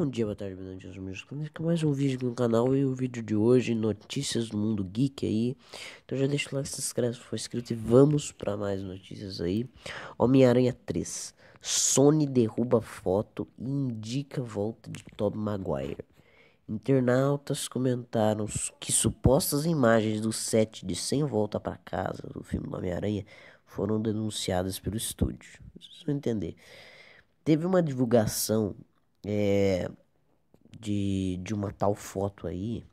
Bom dia, boa tarde, boa noite, aos meus clientes. Mais um vídeo no canal e o vídeo de hoje, notícias do mundo geek aí. Então já deixa o like, se inscreve se for inscrito e vamos para mais notícias aí. Homem-Aranha 3. Sony derruba foto e indica volta de Tom Maguire. Internautas comentaram que supostas imagens do set de Sem Volta para Casa do filme Homem-Aranha foram denunciadas pelo estúdio. Vocês vão entender. Teve uma divulgação é, de, de uma tal foto aí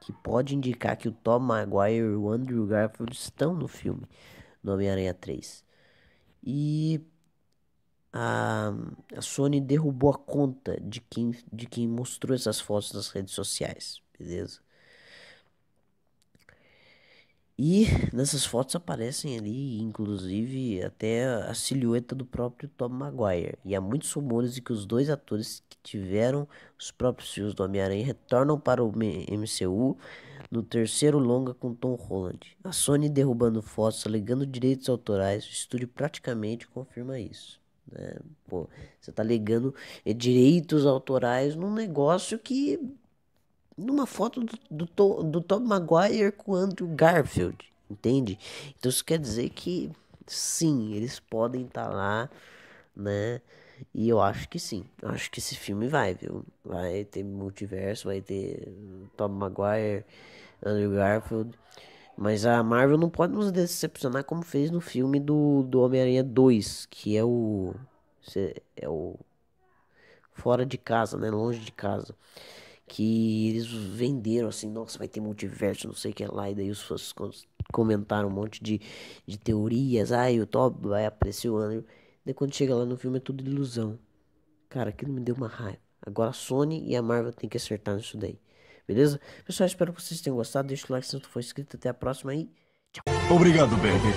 que pode indicar que o Tom Maguire e o Andrew Garfield estão no filme do Homem-Aranha 3. E a, a Sony derrubou a conta de quem, de quem mostrou essas fotos nas redes sociais, beleza? E nessas fotos aparecem ali, inclusive, até a silhueta do próprio Tom Maguire. E há muitos rumores de que os dois atores que tiveram os próprios filmes do Homem-Aranha retornam para o MCU no terceiro longa com Tom Holland. A Sony derrubando fotos alegando direitos autorais, o estúdio praticamente confirma isso. Né? Pô, você tá alegando direitos autorais num negócio que numa foto do, do, Tom, do Tom Maguire com Andrew Garfield, entende? Então isso quer dizer que sim, eles podem estar tá lá, né? E eu acho que sim. Eu acho que esse filme vai, viu? Vai ter multiverso, vai ter Tom Maguire, Andrew Garfield. Mas a Marvel não pode nos decepcionar como fez no filme do, do Homem-Aranha 2, que é o. É o. Fora de casa, né? Longe de casa que eles venderam assim, nossa, vai ter multiverso, não sei o que lá, e daí os fãs comentaram um monte de, de teorias, ai, o Top vai aparecer o Andrew. Daí quando chega lá no filme é tudo ilusão. Cara, aquilo me deu uma raiva. Agora a Sony e a Marvel tem que acertar nisso daí. Beleza? Pessoal, espero que vocês tenham gostado. Deixa o like se não for inscrito. Até a próxima e tchau. Obrigado, baby.